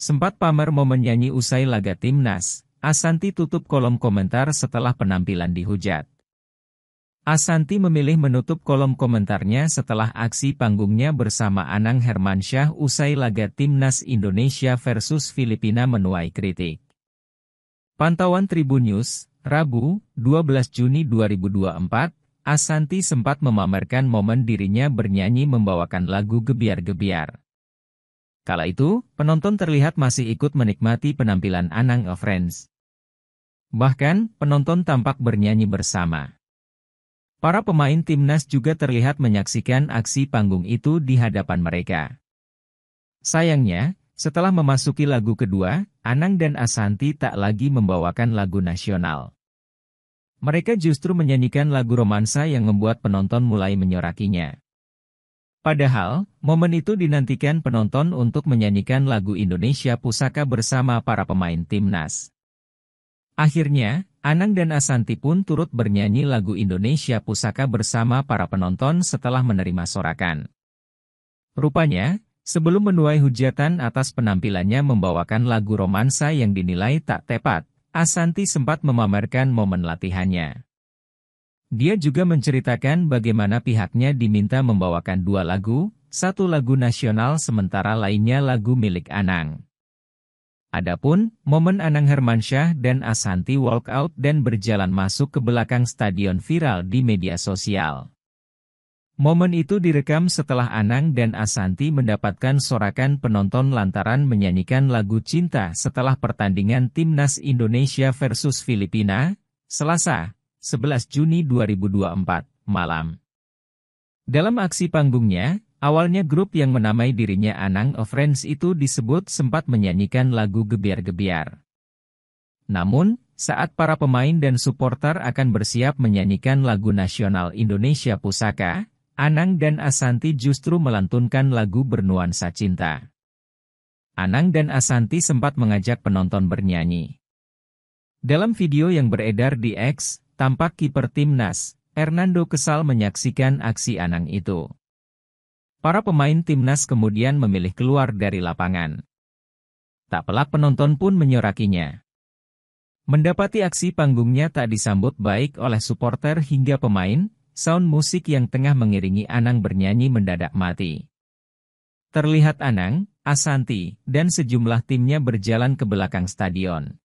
Sempat Pamer mau menyanyi usai laga timnas, Asanti tutup kolom komentar setelah penampilan dihujat. Asanti memilih menutup kolom komentarnya setelah aksi panggungnya bersama Anang Hermansyah usai laga timnas Indonesia versus Filipina menuai kritik. Pantauan Tribun News, Rabu, 12 Juni 2024, Asanti sempat memamerkan momen dirinya bernyanyi membawakan lagu Gebiar-Gebiar. Kala itu, penonton terlihat masih ikut menikmati penampilan Anang of Friends. Bahkan, penonton tampak bernyanyi bersama. Para pemain timnas juga terlihat menyaksikan aksi panggung itu di hadapan mereka. Sayangnya, setelah memasuki lagu kedua, Anang dan Asanti tak lagi membawakan lagu nasional. Mereka justru menyanyikan lagu romansa yang membuat penonton mulai menyorakinya. Padahal, momen itu dinantikan penonton untuk menyanyikan lagu Indonesia Pusaka bersama para pemain timnas. Akhirnya, Anang dan Asanti pun turut bernyanyi lagu Indonesia Pusaka bersama para penonton setelah menerima sorakan. Rupanya, sebelum menuai hujatan atas penampilannya membawakan lagu romansa yang dinilai tak tepat, Asanti sempat memamerkan momen latihannya. Dia juga menceritakan bagaimana pihaknya diminta membawakan dua lagu, satu lagu nasional sementara lainnya lagu milik Anang. Adapun, momen Anang Hermansyah dan Asanti walk out dan berjalan masuk ke belakang stadion viral di media sosial. Momen itu direkam setelah Anang dan Asanti mendapatkan sorakan penonton lantaran menyanyikan lagu Cinta setelah pertandingan Timnas Indonesia versus Filipina, Selasa, 11 Juni 2024, malam. Dalam aksi panggungnya, awalnya grup yang menamai dirinya Anang of Friends itu disebut sempat menyanyikan lagu gebiar-gebiar. Namun, saat para pemain dan supporter akan bersiap menyanyikan lagu nasional Indonesia Pusaka, Anang dan Asanti justru melantunkan lagu bernuansa cinta. Anang dan Asanti sempat mengajak penonton bernyanyi. Dalam video yang beredar di X, Tampak kiper timnas, Hernando kesal menyaksikan aksi Anang itu. Para pemain timnas kemudian memilih keluar dari lapangan. Tak pelak penonton pun menyorakinya. Mendapati aksi panggungnya tak disambut baik oleh supporter hingga pemain, sound musik yang tengah mengiringi Anang bernyanyi mendadak mati. Terlihat Anang, Asanti, dan sejumlah timnya berjalan ke belakang stadion.